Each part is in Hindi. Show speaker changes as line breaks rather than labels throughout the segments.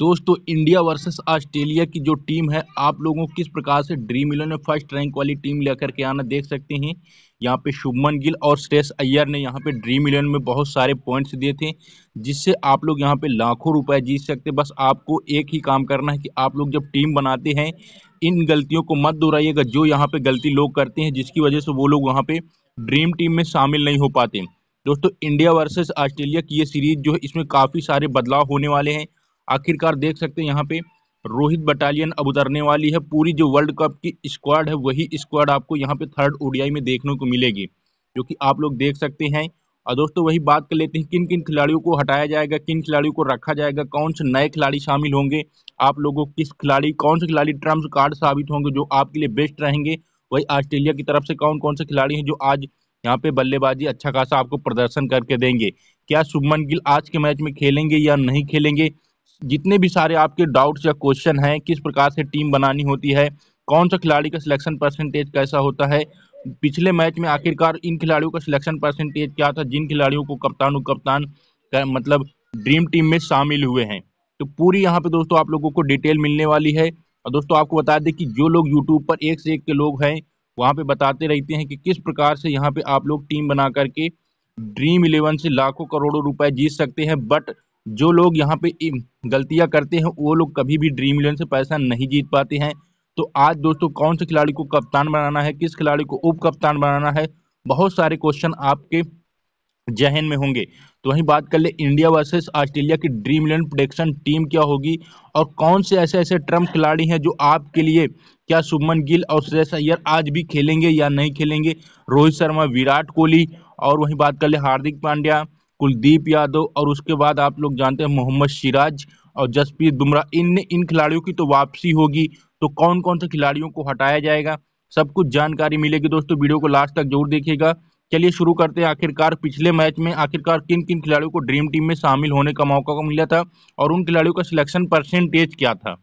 दोस्तों इंडिया वर्सेस ऑस्ट्रेलिया की जो टीम है आप लोगों किस प्रकार से ड्रीम इलेवन में फर्स्ट रैंक वाली टीम लेकर के आना देख सकते हैं यहाँ पे शुभमन गिल और श्रेयस अय्यर ने यहाँ पे ड्रीम इलेवन में बहुत सारे पॉइंट्स दिए थे जिससे आप लोग यहाँ पे लाखों रुपए जीत सकते बस आपको एक ही काम करना है कि आप लोग जब टीम बनाते हैं इन गलतियों को मत दोहराइएगा जो यहाँ पे गलती लोग करते हैं जिसकी वजह से वो लोग वहाँ पे ड्रीम टीम में शामिल नहीं हो पाते दोस्तों इंडिया वर्सेज ऑस्ट्रेलिया की ये सीरीज जो है इसमें काफ़ी सारे बदलाव होने वाले हैं आखिरकार देख सकते हैं यहाँ पे रोहित बटालियन अब उतरने वाली है पूरी जो वर्ल्ड कप की स्क्वाड है वही स्क्वाड आपको यहाँ पे थर्ड ओडीआई में देखने को मिलेगी जो कि आप लोग देख सकते हैं और दोस्तों वही बात कर लेते हैं किन किन खिलाड़ियों को हटाया जाएगा किन खिलाड़ियों को रखा जाएगा कौन से नए खिलाड़ी शामिल होंगे आप लोगों किस खिलाड़ी कौन से खिलाड़ी ट्रम्प कार्ड साबित होंगे जो आपके लिए बेस्ट रहेंगे वही ऑस्ट्रेलिया की तरफ से कौन कौन से खिलाड़ी हैं जो आज यहाँ पे बल्लेबाजी अच्छा खासा आपको प्रदर्शन करके देंगे क्या शुभमन गिल आज के मैच में खेलेंगे या नहीं खेलेंगे जितने भी सारे आपके डाउट्स या क्वेश्चन हैं किस प्रकार से टीम बनानी होती है कौन सा खिलाड़ी का सिलेक्शन परसेंटेज कैसा होता है पिछले मैच में आखिरकार इन खिलाड़ियों का सिलेक्शन परसेंटेज क्या था जिन खिलाड़ियों को कप्तान कप्तान मतलब ड्रीम टीम में शामिल हुए हैं तो पूरी यहाँ पे दोस्तों आप लोगों को डिटेल मिलने वाली है और दोस्तों आपको बता दें कि जो लोग यूट्यूब पर एक से एक के लोग हैं वहाँ पे बताते रहते हैं कि किस प्रकार से यहाँ पे आप लोग टीम बना करके ड्रीम इलेवन से लाखों करोड़ों रुपए जीत सकते हैं बट जो लोग यहाँ पे गलतियाँ करते हैं वो लोग कभी भी ड्रीम इलेवन से पैसा नहीं जीत पाते हैं तो आज दोस्तों कौन से खिलाड़ी को कप्तान बनाना है किस खिलाड़ी को उप कप्तान बनाना है बहुत सारे क्वेश्चन आपके जहन में होंगे तो वहीं बात कर ले इंडिया वर्सेस ऑस्ट्रेलिया की ड्रीम इलेवन प्रोडक्शन टीम क्या होगी और कौन से ऐसे ऐसे ट्रम्प खिलाड़ी हैं जो आपके लिए क्या शुभमन गिल और श्रेयस अय्यर आज भी खेलेंगे या नहीं खेलेंगे रोहित शर्मा विराट कोहली और वहीं बात कर ले हार्दिक पांड्या कुलदीप यादव और उसके बाद आप लोग जानते हैं मोहम्मद सिराज और जसप्रीत बुमराह इन इन खिलाड़ियों की तो वापसी होगी तो कौन कौन से खिलाड़ियों को हटाया जाएगा सब कुछ जानकारी मिलेगी दोस्तों वीडियो को लास्ट तक जरूर देखिएगा चलिए शुरू करते हैं आखिरकार पिछले मैच में आखिरकार किन किन खिलाड़ियों को ड्रीम टीम में शामिल होने का मौका मिला था और उन खिलाड़ियों का सिलेक्शन परसेंटेज क्या था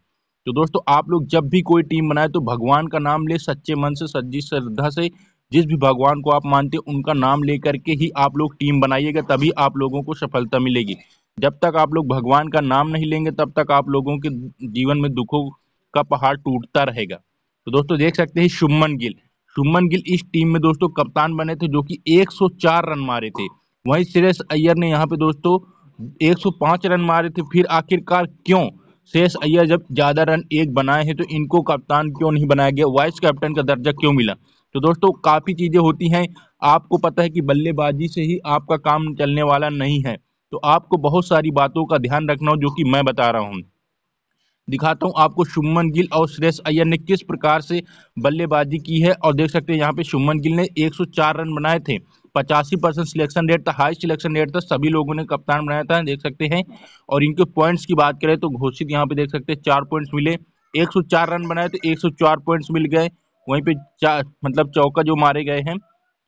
तो दोस्तों आप लोग जब भी कोई टीम बनाए तो भगवान का नाम ले सच्चे मन से सच्ची श्रद्धा से जिस भी भगवान को आप मानते हैं उनका नाम लेकर के ही आप लोग टीम बनाइएगा तभी आप लोगों को सफलता मिलेगी जब तक आप लोग भगवान का नाम नहीं लेंगे तब तक आप लोगों के जीवन में दुखों का पहाड़ टूटता रहेगा तो दोस्तों देख सकते हैं शुभमन गिल शुभमन गिल इस टीम में दोस्तों कप्तान बने थे जो कि 104 रन मारे थे वहीं श्रेयस अय्यर ने यहाँ पे दोस्तों 105 रन मारे थे फिर आखिरकार क्यों श्रेयस अय्यर जब ज़्यादा रन एक बनाए हैं तो इनको कप्तान क्यों नहीं बनाया गया वाइस कैप्टन का दर्जा क्यों मिला तो दोस्तों काफ़ी चीज़ें होती हैं आपको पता है कि बल्लेबाजी से ही आपका काम चलने वाला नहीं है तो आपको बहुत सारी बातों का ध्यान रखना हो जो कि मैं बता रहा हूँ दिखाता हूँ आपको शुभमन गिल और श्रेष अय्यर ने किस प्रकार से बल्लेबाजी की है और देख सकते हैं यहाँ पे शुभमन गिल ने 104 रन बनाए थे पचासी परसेंट सिलेक्शन रेट था हाई सिलेक्शन रेट था सभी लोगों ने कप्तान बनाया था देख सकते हैं और इनके पॉइंट्स की बात करें तो घोषित यहाँ पे देख सकते हैं चार पॉइंट्स मिले 104 रन बनाए तो 104 पॉइंट्स मिल गए वहीं पे चार मतलब चौका जो मारे गए हैं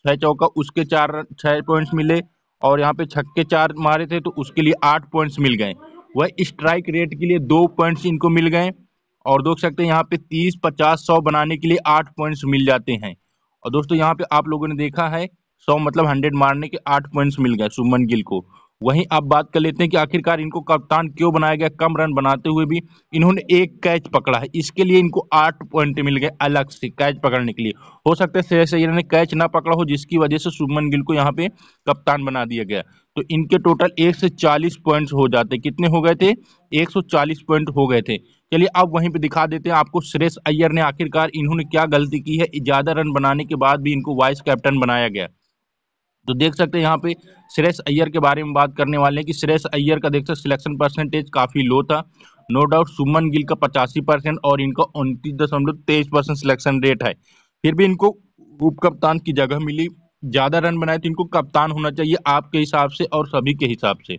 छः चौका उसके चार छः पॉइंट्स मिले और यहाँ पे छक्के चार मारे थे तो उसके लिए आठ पॉइंट्स मिल गए वह स्ट्राइक रेट के लिए दो पॉइंट्स इनको मिल गए और देख सकते हैं यहाँ पे तीस पचास सौ बनाने के लिए आठ पॉइंट्स मिल जाते हैं और दोस्तों यहाँ पे आप लोगों ने देखा है सौ मतलब हंड्रेड मारने के आठ पॉइंट्स मिल गए सुमन गिल को वहीं आप बात कर लेते हैं कि आखिरकार इनको कप्तान क्यों बनाया गया कम रन बनाते हुए भी इन्होंने एक कैच पकड़ा है इसके लिए इनको आठ पॉइंट मिल गए अलग से कैच पकड़ने के लिए हो सकता है श्रेयस अय्यर ने कैच ना पकड़ा हो जिसकी वजह से सुमन गिल को यहाँ पे कप्तान बना दिया गया तो इनके टोटल एक से चालीस पॉइंट हो जाते कितने हो गए थे एक सौ चालीस पॉइंट हो गए थे चलिए अब वहीं पे दिखा देते हैं आपको श्रेयस अय्यर ने आखिरकार इन्होंने क्या गलती की है ज़्यादा रन बनाने के बाद भी इनको वाइस कैप्टन बनाया गया तो देख सकते हैं यहाँ पे श्रेष अय्यर के बारे में बात करने वाले हैं कि श्रेष अय्यर का देख सकते सिलेक्शन परसेंटेज काफ़ी लो था नो डाउट सुमन गिल का पचासी परसेंट और इनका उनतीस दशमलव तेईस परसेंट सिलेक्शन रेट है फिर भी इनको उप कप्तान की जगह मिली ज़्यादा रन बनाए तो इनको कप्तान होना चाहिए आपके हिसाब से और सभी के हिसाब से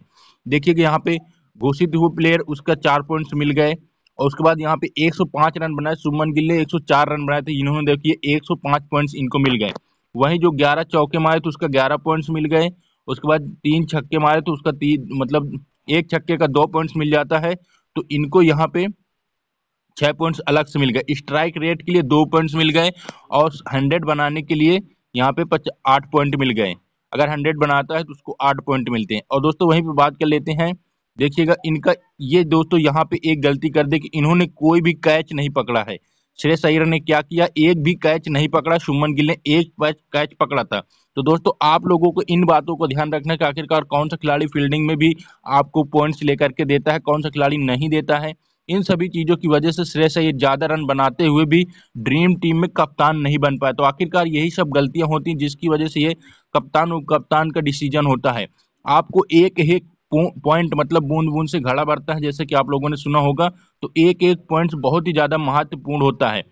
देखिए कि यहाँ पे घोषित हुए प्लेयर उसका चार पॉइंट्स मिल गए और उसके बाद यहाँ पे 105 रन बनाए सुमन गिल ने 104 रन बनाए थे इन्होंने देखिए 105 पॉइंट्स इनको मिल गए वहीं जो ग्यारह चौके मारे तो उसका ग्यारह पॉइंट्स मिल गए उसके बाद तीन छक्के मारे तो उसका तीन मतलब एक छक्के का दो पॉइंट्स मिल जाता है तो इनको यहाँ पे छः पॉइंट्स अलग से मिल गए स्ट्राइक रेट के लिए दो पॉइंट्स मिल गए और हंड्रेड बनाने के लिए यहाँ पे आठ पॉइंट मिल गए अगर हंड्रेड बनाता है तो उसको आठ पॉइंट मिलते हैं और दोस्तों वहीं पर बात कर लेते हैं देखिएगा इनका ये दोस्तों यहाँ पे एक गलती कर दे कि इन्होंने कोई भी कैच नहीं पकड़ा है श्रेयस सैर ने क्या किया एक भी कैच नहीं पकड़ा शुभमन गिल ने एक कैच पकड़ा था तो दोस्तों आप लोगों को इन बातों को ध्यान रखना कि आखिरकार कौन सा खिलाड़ी फील्डिंग में भी आपको पॉइंट्स लेकर के देता है कौन सा खिलाड़ी नहीं देता है इन सभी चीज़ों की वजह से श्रेयस अय्यर ज़्यादा रन बनाते हुए भी ड्रीम टीम में कप्तान नहीं बन पाए तो आखिरकार यही सब गलतियां होती हैं जिसकी वजह से ये कप्तान उप कप्तान का डिसीजन होता है आपको एक एक पॉइंट मतलब बूंद बूंद से घड़ा बढ़ता है जैसे कि आप लोगों ने सुना होगा तो एक एक पॉइंट बहुत ही ज़्यादा महत्वपूर्ण होता है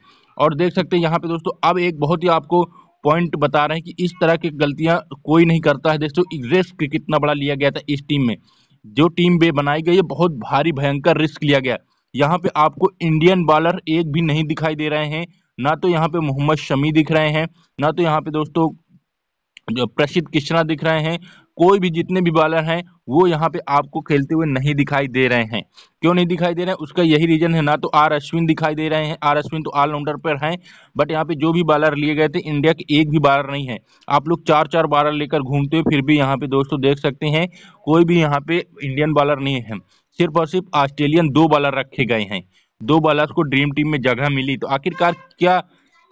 और देख सकते हैं यहाँ पे दोस्तों अब एक बहुत ही आपको पॉइंट बता रहे हैं कि इस तरह की गलतियाँ कोई नहीं करता है दोस्तों रिस्क कितना बड़ा लिया गया था इस टीम में जो टीम वे बनाई गई है बहुत भारी भयंकर रिस्क लिया गया यहाँ पे आपको इंडियन बॉलर एक भी नहीं दिखाई दे रहे हैं ना तो यहाँ पे मोहम्मद शमी दिख रहे हैं ना तो यहाँ पे दोस्तों जो प्रसिद्ध कृष्णा दिख रहे हैं कोई भी जितने भी बॉलर हैं वो यहाँ पे आपको खेलते हुए नहीं दिखाई दे रहे हैं क्यों नहीं दिखाई दे रहे हैं उसका यही रीजन है ना तो आर अश्विन दिखाई दे रहे हैं आर अश्विन तो ऑलराउंडर पर हैं बट यहाँ पे जो भी बॉलर लिए गए थे इंडिया के एक भी बॉलर नहीं है आप लोग चार चार बॉलर लेकर घूमते हुए फिर भी यहाँ पे दोस्तों देख सकते हैं कोई भी यहाँ पे इंडियन बॉलर नहीं है सिर्फ और सिर्फ ऑस्ट्रेलियन दो बॉलर रखे गए हैं दो बॉलर को ड्रीम टीम में जगह मिली तो आखिरकार क्या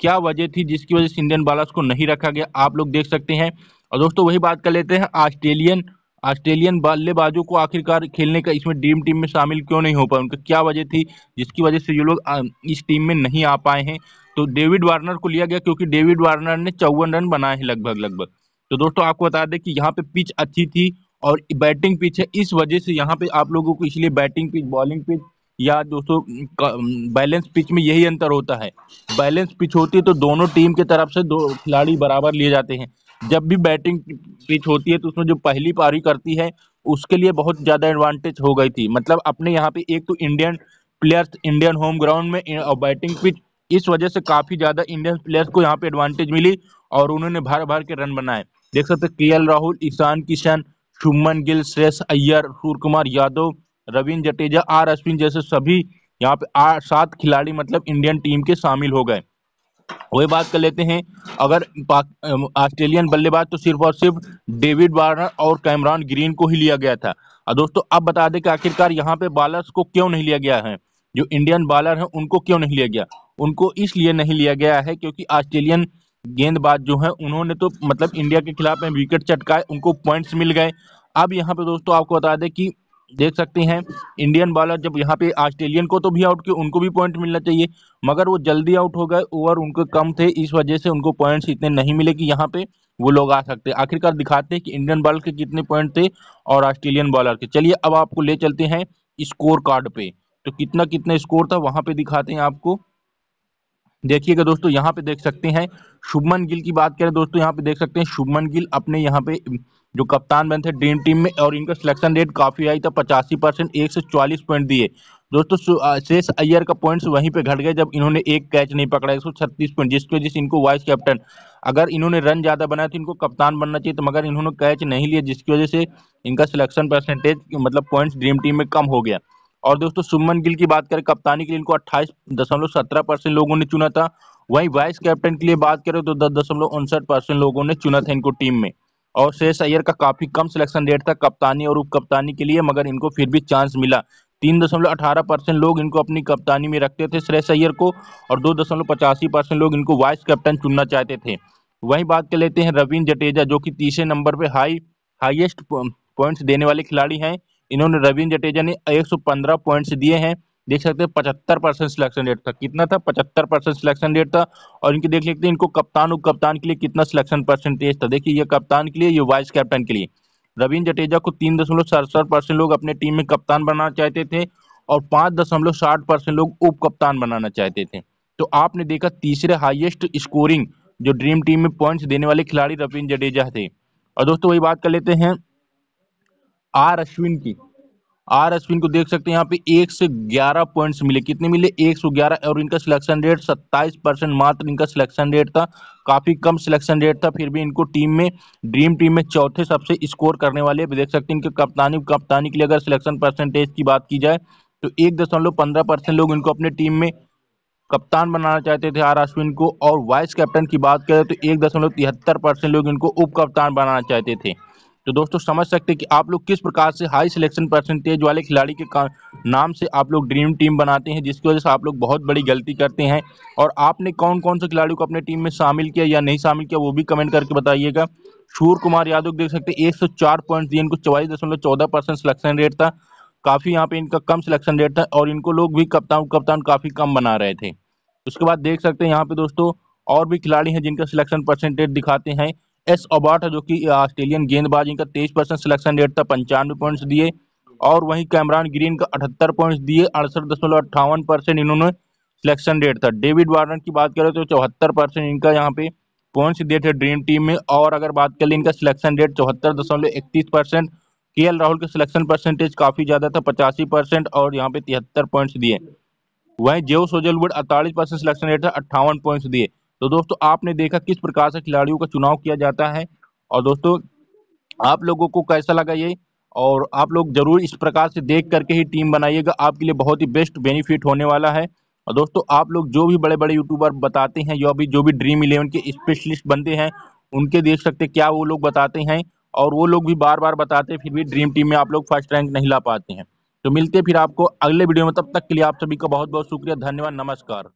क्या वजह थी जिसकी वजह से इंडियन बॉलर्स को नहीं रखा गया आप लोग देख सकते हैं और दोस्तों वही बात कर लेते हैं ऑस्ट्रेलियन ऑस्ट्रेलियन बल्लेबाजों को आखिरकार खेलने का इसमें ड्रीम टीम में शामिल क्यों नहीं हो पाए उनका क्या वजह थी जिसकी वजह से ये लोग इस टीम में नहीं आ पाए हैं तो डेविड वार्नर को लिया गया क्योंकि डेविड वार्नर ने चौवन रन बनाए हैं लगभग लगभग तो दोस्तों आपको बता दें कि यहाँ पे पिच अच्छी थी और बैटिंग पिच है इस वजह से यहाँ पे आप लोगों को इसलिए बैटिंग पिच बॉलिंग पिच या दोस्तों बैलेंस पिच में यही अंतर होता है बैलेंस पिच होती है तो दोनों टीम के तरफ से दो खिलाड़ी बराबर लिए जाते हैं जब भी बैटिंग पिच होती है तो उसमें जो पहली पारी करती है उसके लिए बहुत ज़्यादा एडवांटेज हो गई थी मतलब अपने यहाँ पे एक तो Indian players Indian home ground में बैटिंग पिच इस वजह से काफ़ी ज़्यादा इंडियन प्लेयर्स को यहाँ पे एडवांटेज मिली और उन्होंने भार भार के रन बनाए देख सकते के राहुल ईशान किशन शुभमन गिल श्रेष अय्यर सूर्य कुमार यादव रविंद्र जडेजा आर अश्विन जैसे सभी यहाँ पे आठ सात खिलाड़ी मतलब इंडियन टीम के शामिल हो गए वही बात कर लेते हैं अगर ऑस्ट्रेलियन बल्लेबाज तो सिर्फ और सिर्फ डेविड वार्नर और कैमरान ग्रीन को ही लिया गया था और दोस्तों अब बता दें कि आखिरकार यहाँ पे बॉलर्स को क्यों नहीं लिया गया है जो इंडियन बॉलर हैं उनको क्यों नहीं लिया गया उनको इसलिए नहीं लिया गया है क्योंकि ऑस्ट्रेलियन गेंदबाज जो है उन्होंने तो मतलब इंडिया के खिलाफ में विकेट चटकाए उनको पॉइंट्स मिल गए अब यहाँ पे दोस्तों आपको बता दें कि देख सकते हैं इंडियन बॉलर जब यहाँ पे ऑस्ट्रेलियन को तो भी आउट किया उनको भी पॉइंट मिलना चाहिए मगर वो जल्दी आउट हो गए ओवर उनके कम थे इस वजह से उनको पॉइंट्स इतने नहीं मिले कि यहाँ पे वो लोग आ सकते आखिरकार दिखाते हैं कि इंडियन बॉलर के कितने पॉइंट थे और ऑस्ट्रेलियन बॉलर के चलिए अब आपको ले चलते हैं स्कोर कार्ड पे तो कितना कितना स्कोर था वहाँ पे दिखाते हैं आपको देखिएगा दोस्तों यहाँ पे देख सकते हैं शुभमन गिल की बात करें दोस्तों यहाँ पे देख सकते हैं शुभमन गिल अपने यहाँ पे जो कप्तान बने थे ड्रीम टीम में और इनका सिलेक्शन रेट काफ़ी आई था पचासी परसेंट एक सौ चालीस पॉइंट दिए दोस्तों शेष अय्यर का पॉइंट्स वहीं पे घट गए जब इन्होंने एक कैच नहीं पकड़ा एक सौ छत्तीस पॉइंट जिसकी वजह से इनको वाइस कैप्टन अगर इन्होंने रन ज़्यादा बनाया तो इनको कप्तान बनना चाहिए तो मगर इन्होंने कैच नहीं लिया जिसकी वजह से इनका सिलेक्शन परसेंटेज मतलब पॉइंट्स ड्रीम टीम में कम हो गया और दोस्तों सुमन गिल की बात करें कप्तानी के लिए इनको अट्ठाईस दशमलव सत्रह परसेंट लोगों ने चुना था वहीं वाइस कैप्टन के लिए बात करें तो दस दशमलव उनसठ परसेंट लोगों ने चुना था इनको टीम में और शेष अय्यर का काफी कम सिलेक्शन रेट था कप्तानी और उप कप्तानी के लिए मगर इनको फिर भी चांस मिला तीन दशमलव अठारह परसेंट लोग इनको अपनी कप्तानी में रखते थे श्रेयस अय्यर को और दो दशमलव पचासी परसेंट लोग इनको वाइस कैप्टन चुनना चाहते थे वहीं बात कर लेते हैं रविंद्र जडेजा जो कि तीसरे नंबर पर हाई हाईएस्ट पॉइंट्स देने वाले खिलाड़ी हैं इन्होंने रविंद्र जडेजा ने 115 पॉइंट्स दिए हैं देख सकते हैं पचहत्तर परसेंट सिलेक्शन रेट था कितना था पचहत्तर परसेंट सिलेक्शन रेट था और इनके देख लेते हैं इनको कप्तान उप कप्तान के लिए कितना सिलेक्शन परसेंटेज था देखिए ये कप्तान के लिए ये वाइस कैप्टन के लिए रविंद्र जडेजा को तीन दशमलव सड़सठ परसेंट लोग अपने टीम में कप्तान बनाना चाहते थे और पाँच दशमलव साठ परसेंट लोग उप कप्तान बनाना चाहते थे तो आपने देखा तीसरे हाइएस्ट स्कोरिंग जो ड्रीम टीम में पॉइंट्स देने वाले खिलाड़ी रविंद्र जडेजा थे और दोस्तों वही बात कर लेते हैं आर अश्विन की आर अश्विन को देख सकते हैं यहाँ पे एक से ग्यारह पॉइंट्स मिले कितने मिले एक सौ ग्यारह और इनका सिलेक्शन रेट सत्ताईस परसेंट मात्र इनका सिलेक्शन रेट था काफी कम सिलेक्शन रेट था फिर भी इनको टीम में ड्रीम टीम में चौथे सबसे स्कोर करने वाले देख सकते हैं इनके कप्तानी कप्तानी के लिए अगर सिलेक्शन परसेंटेज की बात की जाए तो एक दशमलव पंद्रह परसेंट लोग इनको अपने टीम में कप्तान बनाना चाहते थे आर अश्विन को और वाइस कैप्टन की बात करें तो एक दशमलव तिहत्तर परसेंट लोग इनको उप कप्तान बनाना चाहते थे तो दोस्तों समझ सकते हैं कि आप लोग किस प्रकार से हाई सिलेक्शन परसेंटेज वाले खिलाड़ी के नाम से आप लोग ड्रीम टीम बनाते हैं जिसकी वजह से आप लोग बहुत बड़ी गलती करते हैं और आपने कौन कौन से खिलाड़ियों को अपने टीम में शामिल किया या नहीं शामिल किया वो भी कमेंट करके बताइएगा शूर कुमार यादव देख सकते एक सौ चार पॉइंट दिए इनको चौवालीस दशमलव चौदह परसेंट सिलेक्शन रेट था काफ़ी यहाँ पे इनका कम सिलेक्शन रेट था और इनको लोग भी कप्तान कप्तान काफ़ी कम बना रहे थे उसके बाद देख सकते हैं यहाँ पे दोस्तों और भी खिलाड़ी हैं जिनका सिलेक्शन परसेंटेज दिखाते हैं एस ओबार्ट है जो कि ऑस्ट्रेलियन गेंदबाज इनका तेईस परसेंट सिलेक्शन रेट था पंचानवे पॉइंट्स दिए और वहीं कैमरान ग्रीन का अठहत्तर पॉइंट्स दिए अड़सठ दशमलव अट्ठावन परसेंट इन्होंने सिलेक्शन रेट था डेविड वार्नर की बात करें तो चौहत्तर परसेंट इनका यहाँ पे पॉइंट्स दिए थे ड्रीम टीम में और अगर बात कर लें इनका सिलेक्शन रेट चौहत्तर दशमलव इकतीस परसेंट के एल राहुल का सिलेक्शन परसेंटेज काफ़ी ज़्यादा था पचासी परसेंट और यहाँ पे तिहत्तर पॉइंट्स दिए वहीं जेओ सोजलवुड अड़तालीस परसेंट सिलेक्शन रेट था अट्ठावन पॉइंट्स दिए तो दोस्तों आपने देखा किस प्रकार से खिलाड़ियों का चुनाव किया जाता है और दोस्तों आप लोगों को कैसा लगा ये और आप लोग ज़रूर इस प्रकार से देख करके ही टीम बनाइएगा आपके लिए बहुत ही बेस्ट बेनिफिट होने वाला है और दोस्तों आप लोग जो भी बड़े बड़े यूट्यूबर बताते हैं या अभी जो भी ड्रीम इलेवन के स्पेशलिस्ट बनते हैं उनके देख सकते क्या वो लोग बताते हैं और वो लोग भी बार बार बताते हैं फिर भी ड्रीम टीम में आप लोग फर्स्ट रैंक नहीं ला पाते हैं तो मिलते फिर आपको अगले वीडियो में तब तक के लिए आप सभी का बहुत बहुत शुक्रिया धन्यवाद नमस्कार